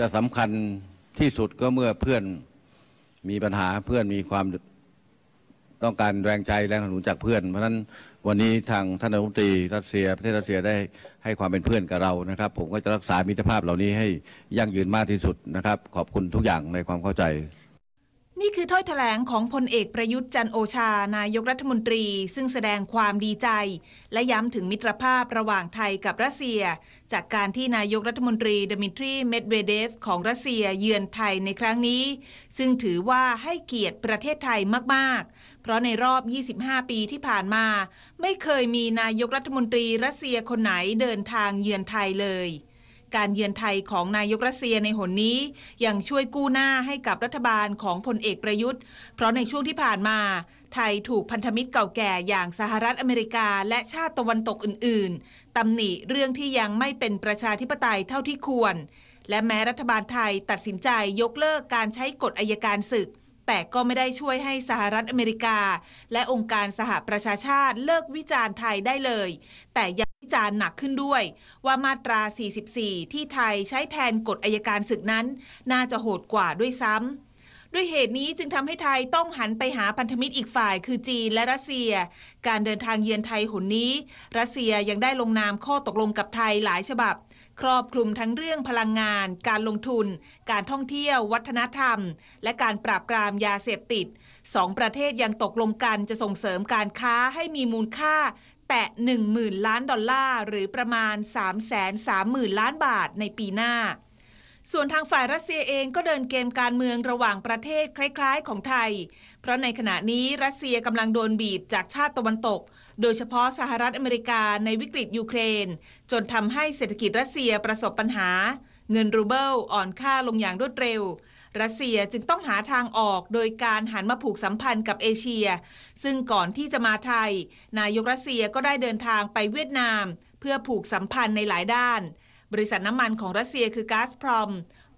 จะสำคัญที่สุดก็เมื่อเพื่อนมีปัญหาเพื่อนมีความต้องการแรงใจแรงสนับสนุนจากเพื่อน เพราะนั้นวันนี้ทางท่านนายกรัฐมนตรีรัสเซียประเทศรัสเซียได้ให้ความเป็นเพื่อนกับเรานะครับ ผมก็จะรักษามิตรภาพเหล่านี้ให้ยั่งยืนมากที่สุดนะครับ ขอบคุณทุกอย่างในความเข้าใจนี่คือถ้อยถแถลงของพลเอกประยุทธ์จันโอชา นายกรัฐมนตรีซึ่งแสดงความดีใจ และย้ำถึงมิตรภาพระหว่างไทยกับรัสเซีย จากการที่นายกรัฐมนตรีดมิทรีเมดเวเดฟของรัสเซียเยือนไทยในครั้งนี้ ซึ่งถือว่าให้เกียรติประเทศไทยมาก ๆ เพราะในรอบ 25 ปีที่ผ่านมา ไม่เคยมีนายกรัฐมนตรีรัสเซียคนไหนเดินทางเยือนไทยเลยการเยือนไทยของนายกรัสเซียในหนนี้ยังช่วยกู้หน้าให้กับรัฐบาลของพลเอกประยุทธ์เพราะในช่วงที่ผ่านมา ไทยถูกพันธมิตรเก่าแก่อย่างสหรัฐอเมริกาและชาติตะวันตกอื่นๆตำหนิเรื่องที่ยังไม่เป็นประชาธิปไตยเท่าที่ควร และแม้รัฐบาลไทยตัดสินใจยกเลิกการใช้กฎอายการศึก แต่ก็ไม่ได้ช่วยให้สหรัฐอเมริกา และองค์การสหประชาชาติเลิกวิจารณ์ไทยได้เลย แต่จารณ์หนักขึ้นด้วย ว่ามาตรา 44 ที่ไทยใช้แทนกฎอายการศึกนั้น น่าจะโหดกว่าด้วยซ้ำด้วยเหตุนี้จึงทำให้ไทยต้องหันไปหาพันธมิตรอีกฝ่ายคือจีนและรัสเซีย การเดินทางเยือนไทยหนนี้ รัสเซียยังได้ลงนามข้อตกลงกับไทยหลายฉบับ ครอบคลุมทั้งเรื่องพลังงาน การลงทุน การท่องเที่ยว วัฒนธรรมและการปราบปรามยาเสพติดสองประเทศยังตกลงกันจะส่งเสริมการค้าให้มีมูลค่าแตะ10,000 ล้านดอลลาร์ หรือประมาณ 330,000 ล้านบาทในปีหน้า ส่วนทางฝ่ายรัสเซียเองก็เดินเกมการเมืองระหว่างประเทศคล้ายๆ ของไทย เพราะในขณะนี้รัสเซียกำลังโดนบีบจากชาติตะวันตก โดยเฉพาะสหรัฐอเมริกาในวิกฤตยูเครน จนทำให้เศรษฐกิจรัสเซียประสบปัญหา เงินรูเบิลอ่อนค่าลงอย่างรวดเร็วรัสเซียจึงต้องหาทางออกโดยการหันมาผูกสัมพันธ์กับเอเชีย ซึ่งก่อนที่จะมาไทย นายกรัสเซียก็ได้เดินทางไปเวียดนาม เพื่อผูกสัมพันธ์ในหลายด้าน บริษัทน้ำมันของรัสเซียคือก๊าซพรอม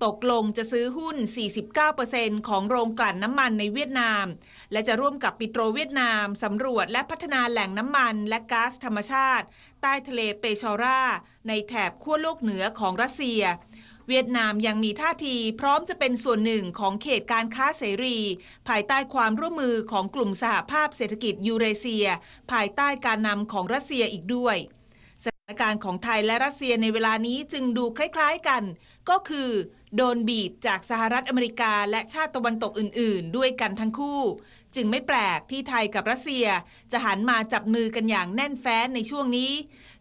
ตกลงจะซื้อหุ้น 49%ของโรงกลั่นน้ำมันในเวียดนาม และจะร่วมกับปิโตรเวียดนาม สำรวจและพัฒนาแหล่งน้ำมัน และก๊าซธรรมชาติ ใต้ทะเลเปชอราในแถบขั้วโลกเหนือของรัสเซียเวียดนามยังมีท่าที พร้อมจะเป็นส่วนหนึ่งของเขตการค้าเสรี ภายใต้ความร่วมมือของกลุ่มสหภาพเศรษฐกิจยูเรเซีย ภายใต้การนำของรัสเซียอีกด้วยถานการของไทยและรัสเซียในเวลานี้จึงดูคล้ายๆกัน ก็คือ โดนบีบจากสหรัฐอเมริกาและชาติตะวันตกอื่นๆ ด้วยกันทั้งคู่ จึงไม่แปลกที่ไทยกับรัสเซีย จะหันมาจับมือกันอย่างแน่นแฟ้นในช่วงนี้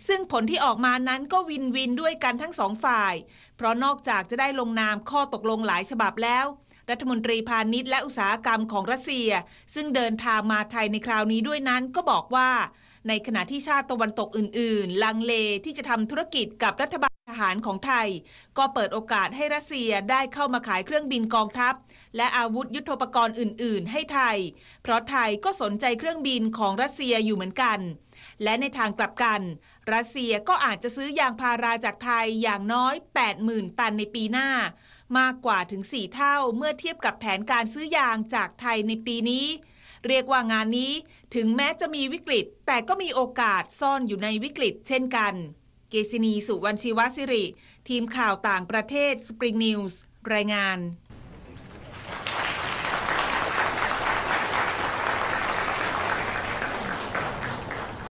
ซึ่งผลที่ออกมานั้นก็วินวินด้วยกันทั้งสองฝ่าย เพราะนอกจากจะได้ลงนามข้อตกลงหลายฉบับแล้ว รัฐมนตรีพาณิชย์และอุตสาหกรรมของรัสเซีย ซึ่งเดินทางมาไทยในคราวนี้ด้วยนั้นก็บอกว่าในขณะที่ชาติตะวันตกอื่นๆ ลังเลที่จะทำธุรกิจกับรัฐบาลทหารของไทย ก็เปิดโอกาสให้รัสเซียได้เข้ามาขายเครื่องบินกองทัพ และอาวุธยุโทโธปกรณ์อื่น ๆ ให้ไทย เพราะไทยก็สนใจเครื่องบินของรัสเซียอยู่เหมือนกัน และในทางกลับกัน รัสเซียก็อาจจะซื้อยางพาราจากไทยอย่างน้อย 80,000 ตันในปีหน้า มากกว่าถึง4เท่าเมื่อเทียบกับแผนการซื้อยางจากไทยในปีนี้เรียกว่างานนี้ถึงแม้จะมีวิกฤตแต่ก็มีโอกาสซ่อนอยู่ในวิกฤต เช่นกัน เกษนีสุวรรณชีวศิริ ทีมข่าวต่างประเทศ Spring News รายงาน